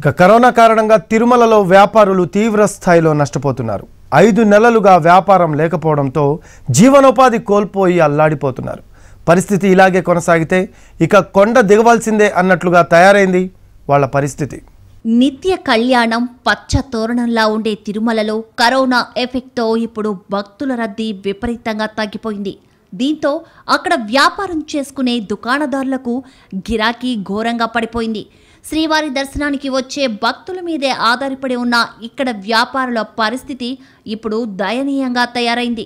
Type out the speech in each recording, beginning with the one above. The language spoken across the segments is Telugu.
ఇక కరోనా కారణంగా తిరుమలలో వ్యాపారులు తీవ్ర స్థాయిలో నష్టపోతున్నారు ఐదు నెలలుగా వ్యాపారం లేకపోవడంతో జీవనోపాధి కోల్పోయి అల్లాడిపోతున్నారు పరిస్థితి ఇలాగే కొనసాగితే ఇక కొండ దిగవలసిందే అన్నట్లుగా తయారైంది వాళ్ళ పరిస్థితి నిత్య కళ్యాణం పచ్చ తోరణంలా ఉండే తిరుమలలో కరోనా ఎఫెక్ట్తో ఇప్పుడు భక్తుల రద్దీ విపరీతంగా తగ్గిపోయింది దీంతో అక్కడ వ్యాపారం చేసుకునే దుకాణదారులకు గిరాకీ ఘోరంగా పడిపోయింది శ్రీవారి దర్శనానికి వచ్చే భక్తుల మీదే ఆధారపడి ఉన్న ఇక్కడ వ్యాపారుల పరిస్థితి ఇప్పుడు దయనీయంగా తయారైంది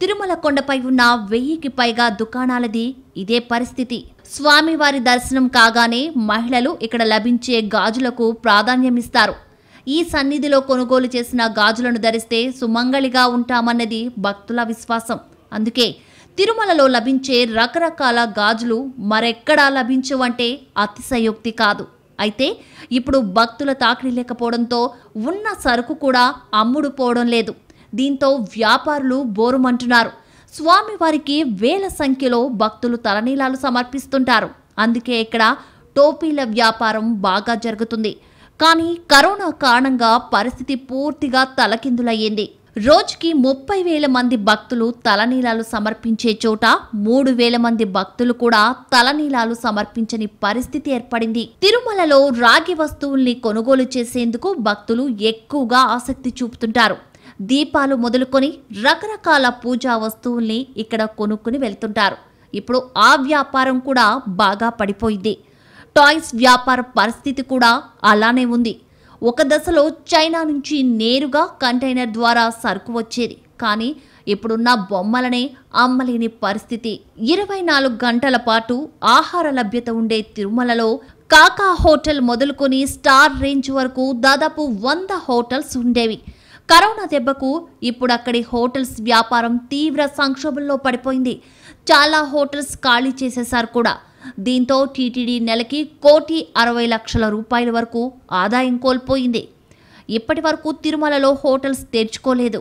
తిరుమల కొండపై ఉన్న వెయ్యికి పైగా దుకాణాలది ఇదే పరిస్థితి స్వామివారి దర్శనం కాగానే మహిళలు ఇక్కడ లభించే గాజులకు ప్రాధాన్యమిస్తారు ఈ సన్నిధిలో కొనుగోలు చేసిన గాజులను ధరిస్తే సుమంగళిగా ఉంటామన్నది భక్తుల విశ్వాసం అందుకే తిరుమలలో లభించే రకరకాల గాజులు మరెక్కడా లభించవంటే అతిశయోక్తి కాదు అయితే ఇప్పుడు భక్తుల తాకిడి లేకపోవడంతో ఉన్న సరుకు కూడా అమ్ముడు పోవడం లేదు దీంతో వ్యాపారులు బోరుమంటున్నారు స్వామివారికి వేల సంఖ్యలో భక్తులు తలనీలాలు సమర్పిస్తుంటారు అందుకే ఇక్కడ టోపీల వ్యాపారం బాగా జరుగుతుంది కానీ కరోనా కారణంగా పరిస్థితి పూర్తిగా తలకిందులయ్యింది రోజుకి ముప్పై వేల మంది భక్తులు తలనీలాలు సమర్పించే చోట మూడు వేల మంది భక్తులు కూడా తలనీలాలు సమర్పించని పరిస్థితి ఏర్పడింది తిరుమలలో రాగి వస్తువుల్ని కొనుగోలు చేసేందుకు భక్తులు ఎక్కువగా ఆసక్తి చూపుతుంటారు దీపాలు మొదలుకొని రకరకాల పూజా వస్తువుల్ని ఇక్కడ కొనుక్కుని వెళ్తుంటారు ఇప్పుడు ఆ వ్యాపారం కూడా బాగా పడిపోయింది టాయ్స్ వ్యాపార పరిస్థితి కూడా అలానే ఉంది ఒక దశలో చైనా నుంచి నేరుగా కంటైనర్ ద్వారా సరుకు వచ్చేది కానీ ఇప్పుడున్న బొమ్మలనే అమ్మలేని పరిస్థితి ఇరవై నాలుగు గంటల పాటు ఆహార లభ్యత ఉండే తిరుమలలో కాకా హోటల్ మొదలుకొని స్టార్ రేంజ్ వరకు దాదాపు వంద హోటల్స్ ఉండేవి కరోనా దెబ్బకు ఇప్పుడు అక్కడి హోటల్స్ వ్యాపారం తీవ్ర సంక్షోభంలో పడిపోయింది చాలా హోటల్స్ ఖాళీ చేసేశారు కూడా దీంతో టీటీడీ నెలకి కోటి అరవై లక్షల రూపాయల వరకు ఆదాయం కోల్పోయింది ఇప్పటి వరకు తిరుమలలో హోటల్స్ తెరుచుకోలేదు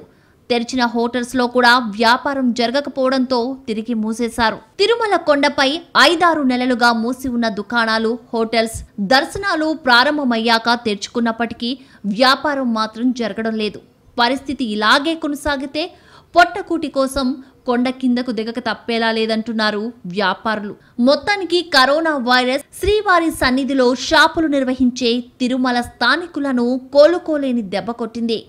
తెరిచిన హోటల్స్లో కూడా వ్యాపారం జరగకపోవడంతో తిరిగి మూసేశారు తిరుమల కొండపై ఐదారు నెలలుగా మూసి ఉన్న దుకాణాలు హోటల్స్ దర్శనాలు ప్రారంభమయ్యాక తెరుచుకున్నప్పటికీ వ్యాపారం మాత్రం జరగడం లేదు పరిస్థితి ఇలాగే కొనసాగితే పొట్టకూటి కోసం కొండ కిందకు దిగక తప్పేలా లేదంటున్నారు వ్యాపారులు మొత్తానికి కరోనా వైరస్ శ్రీవారి సన్నిధిలో షాపులు నిర్వహించే తిరుమల స్థానికులను కోలుకోలేని దెబ్బ కొట్టింది